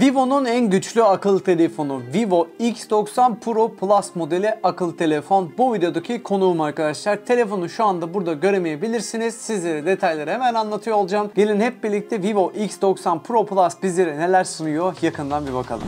Vivo'nun en güçlü akıllı telefonu Vivo X90 Pro Plus modeli akıllı telefon. Bu videodaki konuğum arkadaşlar. Telefonu şu anda burada göremeyebilirsiniz. Sizlere detayları hemen anlatıyor olacağım. Gelin hep birlikte Vivo X90 Pro Plus bizlere neler sunuyor yakından bir bakalım.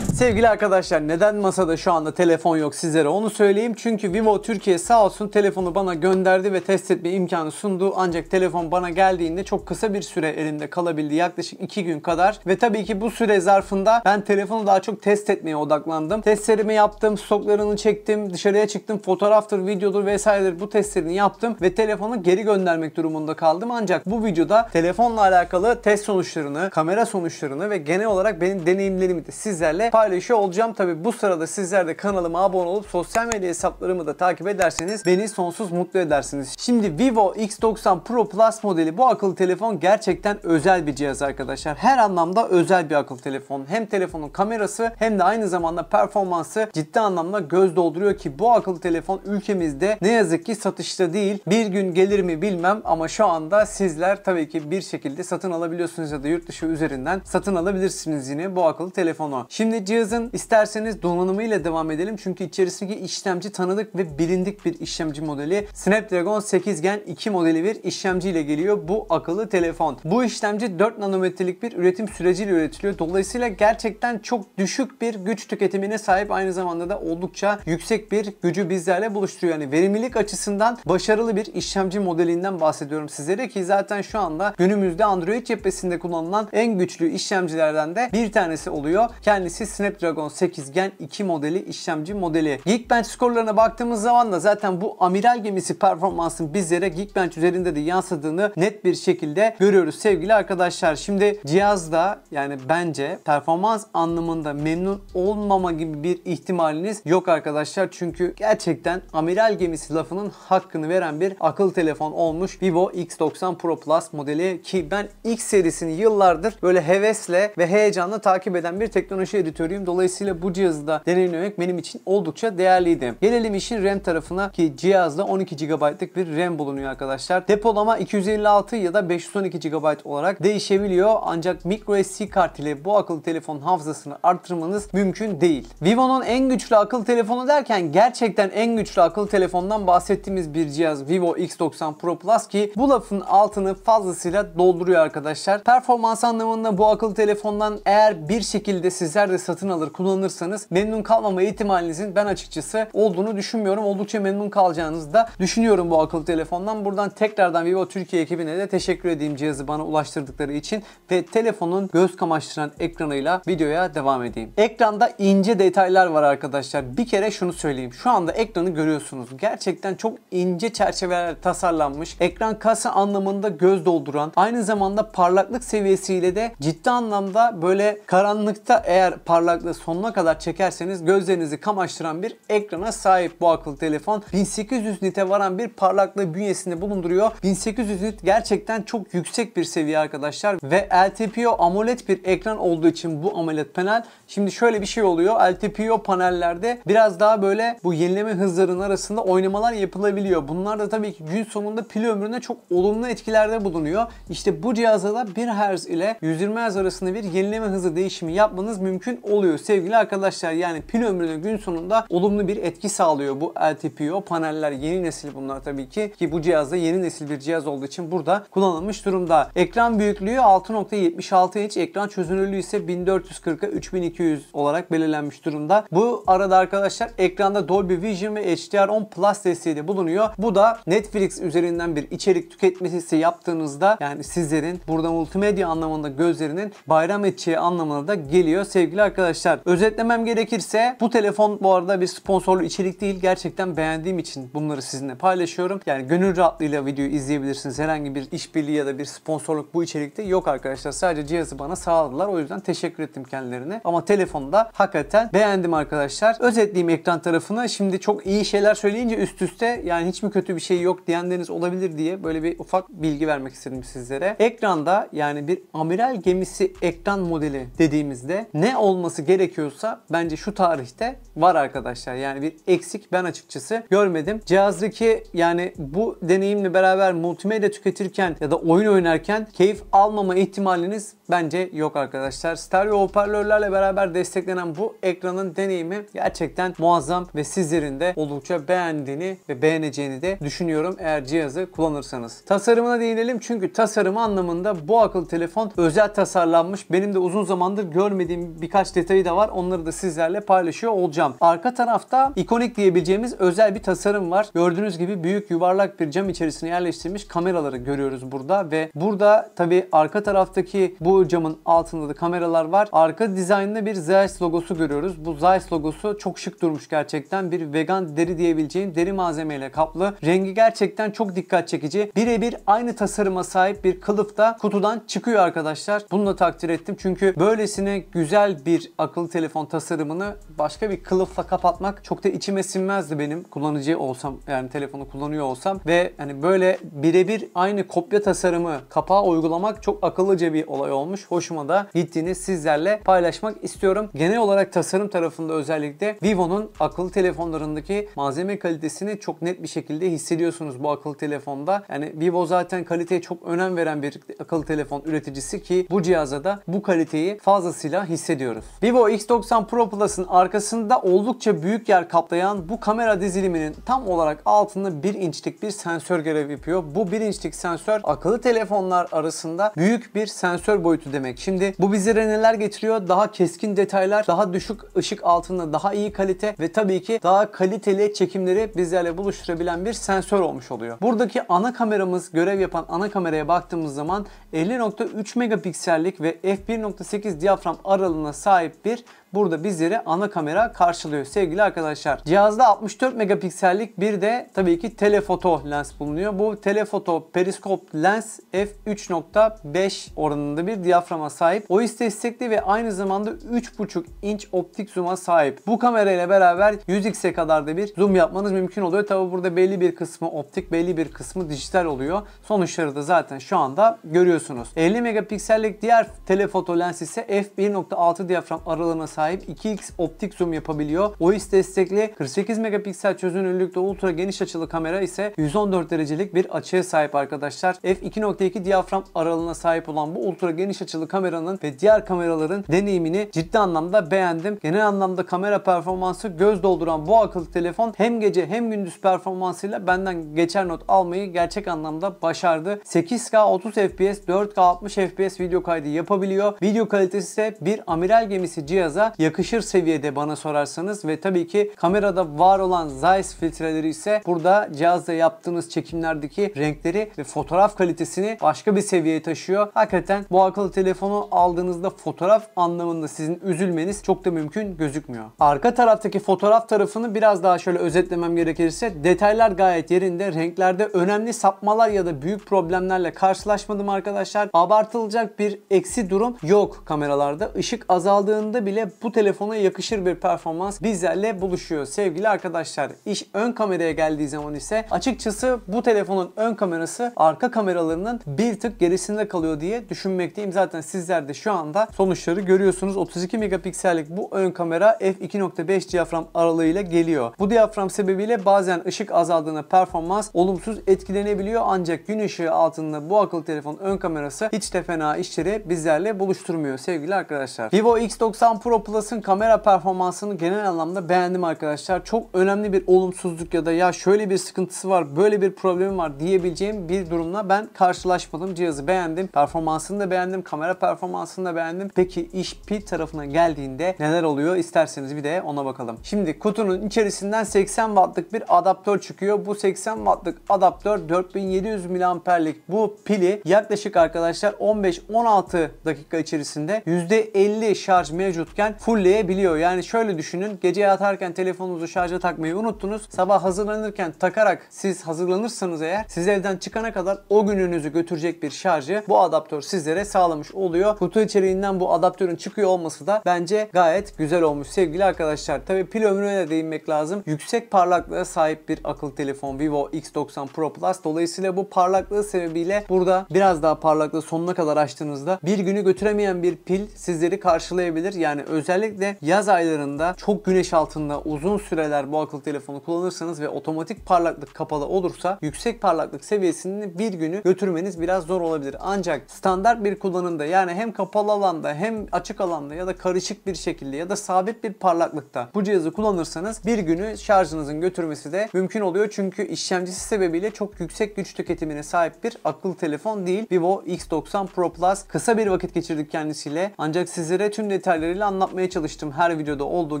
Sevgili arkadaşlar neden masada şu anda telefon yok sizlere onu söyleyeyim. Çünkü Vivo Türkiye sağ olsun telefonu bana gönderdi ve test etme imkanı sundu. Ancak telefon bana geldiğinde çok kısa bir süre elimde kalabildi. Yaklaşık 2 gün kadar. Ve tabii ki bu süre zarfında ben telefonu daha çok test etmeye odaklandım. Testlerimi yaptım, stoklarını çektim, dışarıya çıktım, fotoğraftır, videodur vesairedir bu testlerini yaptım ve telefonu geri göndermek durumunda kaldım. Ancak bu videoda telefonla alakalı test sonuçlarını, kamera sonuçlarını ve genel olarak benim deneyimlerimi de sizlerle paylaşacağım paylaşıyor olacağım. Tabi bu sırada sizler de kanalıma abone olup sosyal medya hesaplarımı da takip ederseniz beni sonsuz mutlu edersiniz. Şimdi Vivo X90 Pro Plus modeli bu akıllı telefon gerçekten özel bir cihaz arkadaşlar. Her anlamda özel bir akıllı telefon. Hem telefonun kamerası hem de aynı zamanda performansı ciddi anlamda göz dolduruyor ki bu akıllı telefon ülkemizde ne yazık ki satışta değil. Bir gün gelir mi bilmem ama şu anda sizler tabii ki bir şekilde satın alabiliyorsunuz ya da yurt dışı üzerinden satın alabilirsiniz yine bu akıllı telefonu. Şimdi cihazın isterseniz donanımıyla devam edelim. Çünkü içerisindeki işlemci tanıdık ve bilindik bir işlemci modeli. Snapdragon 8 Gen 2 modeli bir işlemci ile geliyor bu akıllı telefon. Bu işlemci 4 nanometrelik bir üretim süreciyle üretiliyor. Dolayısıyla gerçekten çok düşük bir güç tüketimine sahip aynı zamanda da oldukça yüksek bir gücü bizlerle buluşturuyor. Yani verimlilik açısından başarılı bir işlemci modelinden bahsediyorum sizlere ki zaten şu anda günümüzde Android cephesinde kullanılan en güçlü işlemcilerden de bir tanesi oluyor. Kendisi Snapdragon 8 Gen 2 modeli işlemci modeli. Geekbench skorlarına baktığımız zaman da zaten bu amiral gemisi performansın bizlere Geekbench üzerinde de yansıdığını net bir şekilde görüyoruz sevgili arkadaşlar. Şimdi cihazda yani bence performans anlamında memnun olmama gibi bir ihtimaliniz yok arkadaşlar. Çünkü gerçekten amiral gemisi lafının hakkını veren bir akıl telefon olmuş Vivo X90 Pro Plus modeli ki ben X serisini yıllardır böyle hevesle ve heyecanla takip eden bir teknoloji editörü göreyim. Dolayısıyla bu cihazı da deneyimlemek benim için oldukça değerliydi. Gelelim işin RAM tarafına ki cihazda 12 GB'lık bir RAM bulunuyor arkadaşlar. Depolama 256 ya da 512 GB olarak değişebiliyor. Ancak microSD kart ile bu akıllı telefon hafızasını artırmanız mümkün değil. Vivo'nun en güçlü akıllı telefonu derken gerçekten en güçlü akıllı telefondan bahsettiğimiz bir cihaz Vivo X90 Pro Plus ki bu lafın altını fazlasıyla dolduruyor arkadaşlar. Performans anlamında bu akıllı telefondan eğer bir şekilde sizler de satın satın alır kullanırsanız memnun kalmama ihtimalinizin ben açıkçası olduğunu düşünmüyorum. Oldukça memnun kalacağınızı da düşünüyorum bu akıllı telefondan. Buradan tekrardan Vivo Türkiye ekibine de teşekkür edeyim cihazı bana ulaştırdıkları için ve telefonun göz kamaştıran ekranıyla videoya devam edeyim. Ekranda ince detaylar var arkadaşlar. Bir kere şunu söyleyeyim. Şu anda ekranı görüyorsunuz. Gerçekten çok ince çerçeveler tasarlanmış. Ekran kasa anlamında göz dolduran, aynı zamanda parlaklık seviyesiyle de ciddi anlamda böyle karanlıkta eğer parlak parlaklığı sonuna kadar çekerseniz gözlerinizi kamaştıran bir ekrana sahip bu akıllı telefon. 1800 nite varan bir parlaklığı bünyesinde bulunduruyor. 1800 nit gerçekten çok yüksek bir seviye arkadaşlar ve LTPO AMOLED bir ekran olduğu için bu AMOLED panel şimdi şöyle bir şey oluyor. LTPO panellerde biraz daha böyle bu yenileme hızlarının arasında oynamalar yapılabiliyor. Bunlar da tabii ki gün sonunda pil ömrüne çok olumlu etkilerde bulunuyor. İşte bu cihazda da 1 Hz ile 120 Hz arasında bir yenileme hızı değişimi yapmanız mümkün oluyor oluyor sevgili arkadaşlar. Yani pil ömrüne gün sonunda olumlu bir etki sağlıyor bu LTPO paneller. Yeni nesil bunlar tabii ki ki bu cihazda yeni nesil bir cihaz olduğu için burada kullanılmış durumda. Ekran büyüklüğü 6.76 inç, ekran çözünürlüğü ise 1440'a 3200 olarak belirlenmiş durumda. Bu arada arkadaşlar ekranda Dolby Vision ve HDR10 Plus desteği de bulunuyor. Bu da Netflix üzerinden bir içerik tüketmesi yaptığınızda yani sizlerin burada multimedya anlamında gözlerinin bayram edeceği anlamına da geliyor sevgili arkadaşlar arkadaşlar. Özetlemem gerekirse bu telefon bu arada bir sponsorlu içerik değil. Gerçekten beğendiğim için bunları sizinle paylaşıyorum. Yani gönül rahatlığıyla videoyu izleyebilirsiniz. Herhangi bir işbirliği ya da bir sponsorluk bu içerikte yok arkadaşlar. Sadece cihazı bana sağladılar. O yüzden teşekkür ettim kendilerine. Ama da hakikaten beğendim arkadaşlar. Özetleyeyim ekran tarafını. Şimdi çok iyi şeyler söyleyince üst üste yani hiç mi kötü bir şey yok diyenleriniz olabilir diye böyle bir ufak bilgi vermek istedim sizlere. Ekranda yani bir amiral gemisi ekran modeli dediğimizde ne olması olması gerekiyorsa bence şu tarihte var arkadaşlar. Yani bir eksik ben açıkçası görmedim. Cihazdaki yani bu deneyimle beraber multimedya tüketirken ya da oyun oynarken keyif almama ihtimaliniz bence yok arkadaşlar. Stereo hoparlörlerle beraber desteklenen bu ekranın deneyimi gerçekten muazzam ve sizlerin de oldukça beğendiğini ve beğeneceğini de düşünüyorum eğer cihazı kullanırsanız. Tasarımına değinelim çünkü tasarım anlamında bu akıllı telefon özel tasarlanmış. Benim de uzun zamandır görmediğim birkaç detayı da var. Onları da sizlerle paylaşıyor olacağım. Arka tarafta ikonik diyebileceğimiz özel bir tasarım var. Gördüğünüz gibi büyük yuvarlak bir cam içerisine yerleştirilmiş kameraları görüyoruz burada ve burada tabi arka taraftaki bu camın altında da kameralar var. Arka dizaynda bir Zeiss logosu görüyoruz. Bu Zeiss logosu çok şık durmuş gerçekten. Bir vegan deri diyebileceğim deri malzemeyle kaplı. Rengi gerçekten çok dikkat çekici. Birebir aynı tasarıma sahip bir kılıf da kutudan çıkıyor arkadaşlar. Bunu da takdir ettim. Çünkü böylesine güzel bir akıllı telefon tasarımını başka bir kılıfla kapatmak çok da içime sinmezdi benim kullanıcı olsam yani telefonu kullanıyor olsam ve hani böyle birebir aynı kopya tasarımı kapağa uygulamak çok akıllıca bir olay olmuş. Hoşuma da gittiğini sizlerle paylaşmak istiyorum. Genel olarak tasarım tarafında özellikle Vivo'nun akıllı telefonlarındaki malzeme kalitesini çok net bir şekilde hissediyorsunuz bu akıllı telefonda. Yani Vivo zaten kaliteye çok önem veren bir akıllı telefon üreticisi ki bu cihaza da bu kaliteyi fazlasıyla hissediyoruz. Vivo X90 Pro Plus'ın arkasında oldukça büyük yer kaplayan bu kamera diziliminin tam olarak altında 1 inçlik bir sensör görev yapıyor. Bu 1 inçlik sensör akıllı telefonlar arasında büyük bir sensör boyutu demek. Şimdi bu bizlere neler getiriyor? Daha keskin detaylar, daha düşük ışık altında daha iyi kalite ve tabii ki daha kaliteli çekimleri bizlerle buluşturabilen bir sensör olmuş oluyor. Buradaki ana kameramız görev yapan ana kameraya baktığımız zaman 50.3 megapiksellik ve f1.8 diyafram aralığına sahip sahip bir Burada bizleri ana kamera karşılıyor sevgili arkadaşlar. Cihazda 64 megapiksellik bir de tabii ki telefoto lens bulunuyor. Bu telefoto periskop lens f3.5 oranında bir diyaframa sahip. OIS destekli ve aynı zamanda 3.5 inç optik zoom'a sahip. Bu kamera ile beraber 100x'e kadar da bir zoom yapmanız mümkün oluyor. Tabi burada belli bir kısmı optik, belli bir kısmı dijital oluyor. Sonuçları da zaten şu anda görüyorsunuz. 50 megapiksellik diğer telefoto lens ise f1.6 diyafram aralığına sahip sahip 2x optik zoom yapabiliyor. OIS destekli 48 megapiksel çözünürlükte ultra geniş açılı kamera ise 114 derecelik bir açıya sahip arkadaşlar. f2.2 diyafram aralığına sahip olan bu ultra geniş açılı kameranın ve diğer kameraların deneyimini ciddi anlamda beğendim. Genel anlamda kamera performansı göz dolduran bu akıllı telefon hem gece hem gündüz performansıyla benden geçer not almayı gerçek anlamda başardı. 8K 30 FPS 4K 60 FPS video kaydı yapabiliyor. Video kalitesi ise bir amiral gemisi cihaza yakışır seviyede bana sorarsanız ve tabii ki kamerada var olan Zeiss filtreleri ise burada cihazla yaptığınız çekimlerdeki renkleri ve fotoğraf kalitesini başka bir seviyeye taşıyor. Hakikaten bu akıllı telefonu aldığınızda fotoğraf anlamında sizin üzülmeniz çok da mümkün gözükmüyor. Arka taraftaki fotoğraf tarafını biraz daha şöyle özetlemem gerekirse detaylar gayet yerinde. Renklerde önemli sapmalar ya da büyük problemlerle karşılaşmadım arkadaşlar. Abartılacak bir eksi durum yok kameralarda. Işık azaldığında bile bu telefona yakışır bir performans bizlerle buluşuyor sevgili arkadaşlar. İş ön kameraya geldiği zaman ise açıkçası bu telefonun ön kamerası arka kameralarının bir tık gerisinde kalıyor diye düşünmekteyim. Zaten sizler de şu anda sonuçları görüyorsunuz. 32 megapiksellik bu ön kamera f2.5 diyafram aralığıyla geliyor. Bu diyafram sebebiyle bazen ışık azaldığında performans olumsuz etkilenebiliyor ancak gün ışığı altında bu akıllı telefon ön kamerası hiç de fena işleri bizlerle buluşturmuyor sevgili arkadaşlar. Vivo X90 Pro Plus OnePlus'ın kamera performansını genel anlamda beğendim arkadaşlar. Çok önemli bir olumsuzluk ya da ya şöyle bir sıkıntısı var, böyle bir problemi var diyebileceğim bir durumla ben karşılaşmadım. Cihazı beğendim, performansını da beğendim, kamera performansını da beğendim. Peki iş pil tarafına geldiğinde neler oluyor? İsterseniz bir de ona bakalım. Şimdi kutunun içerisinden 80 wattlık bir adaptör çıkıyor. Bu 80 wattlık adaptör 4700 miliamperlik bu pili yaklaşık arkadaşlar 15-16 dakika içerisinde %50 şarj mevcutken fullleyebiliyor. Yani şöyle düşünün. Gece yatarken telefonunuzu şarja takmayı unuttunuz. Sabah hazırlanırken takarak siz hazırlanırsanız eğer siz evden çıkana kadar o gününüzü götürecek bir şarjı bu adaptör sizlere sağlamış oluyor. Kutu içeriğinden bu adaptörün çıkıyor olması da bence gayet güzel olmuş sevgili arkadaşlar. Tabi pil ömrüne de değinmek lazım. Yüksek parlaklığa sahip bir akıllı telefon Vivo X90 Pro Plus. Dolayısıyla bu parlaklığı sebebiyle burada biraz daha parlaklığı sonuna kadar açtığınızda bir günü götüremeyen bir pil sizleri karşılayabilir. Yani özel Özellikle yaz aylarında çok güneş altında uzun süreler bu akıllı telefonu kullanırsanız ve otomatik parlaklık kapalı olursa yüksek parlaklık seviyesini bir günü götürmeniz biraz zor olabilir. Ancak standart bir kullanımda yani hem kapalı alanda hem açık alanda ya da karışık bir şekilde ya da sabit bir parlaklıkta bu cihazı kullanırsanız bir günü şarjınızın götürmesi de mümkün oluyor. Çünkü işlemcisi sebebiyle çok yüksek güç tüketimine sahip bir akıllı telefon değil. Vivo X90 Pro Plus kısa bir vakit geçirdik kendisiyle ancak sizlere tüm detaylarıyla anlatmak anlatmaya çalıştım her videoda olduğu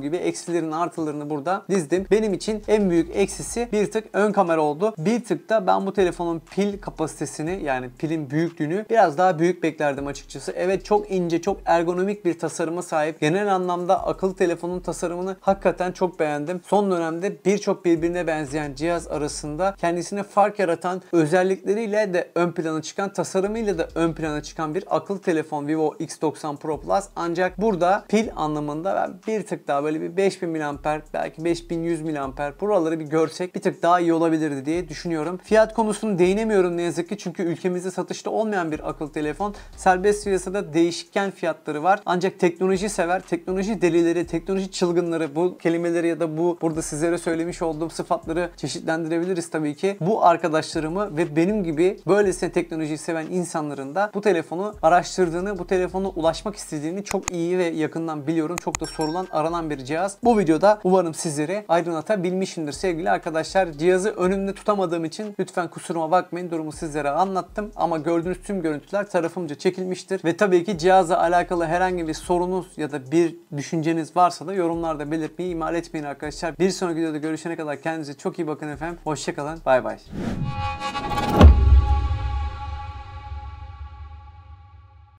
gibi eksilerin artılarını burada dizdim. Benim için en büyük eksisi bir tık ön kamera oldu. Bir tık da ben bu telefonun pil kapasitesini yani pilin büyüklüğünü biraz daha büyük beklerdim açıkçası. Evet çok ince çok ergonomik bir tasarıma sahip. Genel anlamda akıllı telefonun tasarımını hakikaten çok beğendim. Son dönemde birçok birbirine benzeyen cihaz arasında kendisine fark yaratan özellikleriyle de ön plana çıkan tasarımıyla da ön plana çıkan bir akıllı telefon Vivo X90 Pro Plus ancak burada pil anlamında ben bir tık daha böyle bir 5000 miliamper belki 5100 mAh buraları bir görsek bir tık daha iyi olabilirdi diye düşünüyorum. Fiyat konusunu değinemiyorum ne yazık ki çünkü ülkemizde satışta olmayan bir akıllı telefon. Serbest piyasada değişken fiyatları var. Ancak teknoloji sever, teknoloji delileri, teknoloji çılgınları bu kelimeleri ya da bu burada sizlere söylemiş olduğum sıfatları çeşitlendirebiliriz tabii ki. Bu arkadaşlarımı ve benim gibi böylesine teknolojiyi seven insanların da bu telefonu araştırdığını, bu telefona ulaşmak istediğini çok iyi ve yakından biliyorum çok da sorulan aranan bir cihaz. Bu videoda umarım sizleri aydınlatabilmişimdir sevgili arkadaşlar. Cihazı önümde tutamadığım için lütfen kusuruma bakmayın. Durumu sizlere anlattım ama gördüğünüz tüm görüntüler tarafımca çekilmiştir. Ve tabii ki cihazla alakalı herhangi bir sorunuz ya da bir düşünceniz varsa da yorumlarda belirtmeyi imal etmeyin arkadaşlar. Bir sonraki videoda görüşene kadar kendinize çok iyi bakın efendim. Hoşçakalın. Bay bay.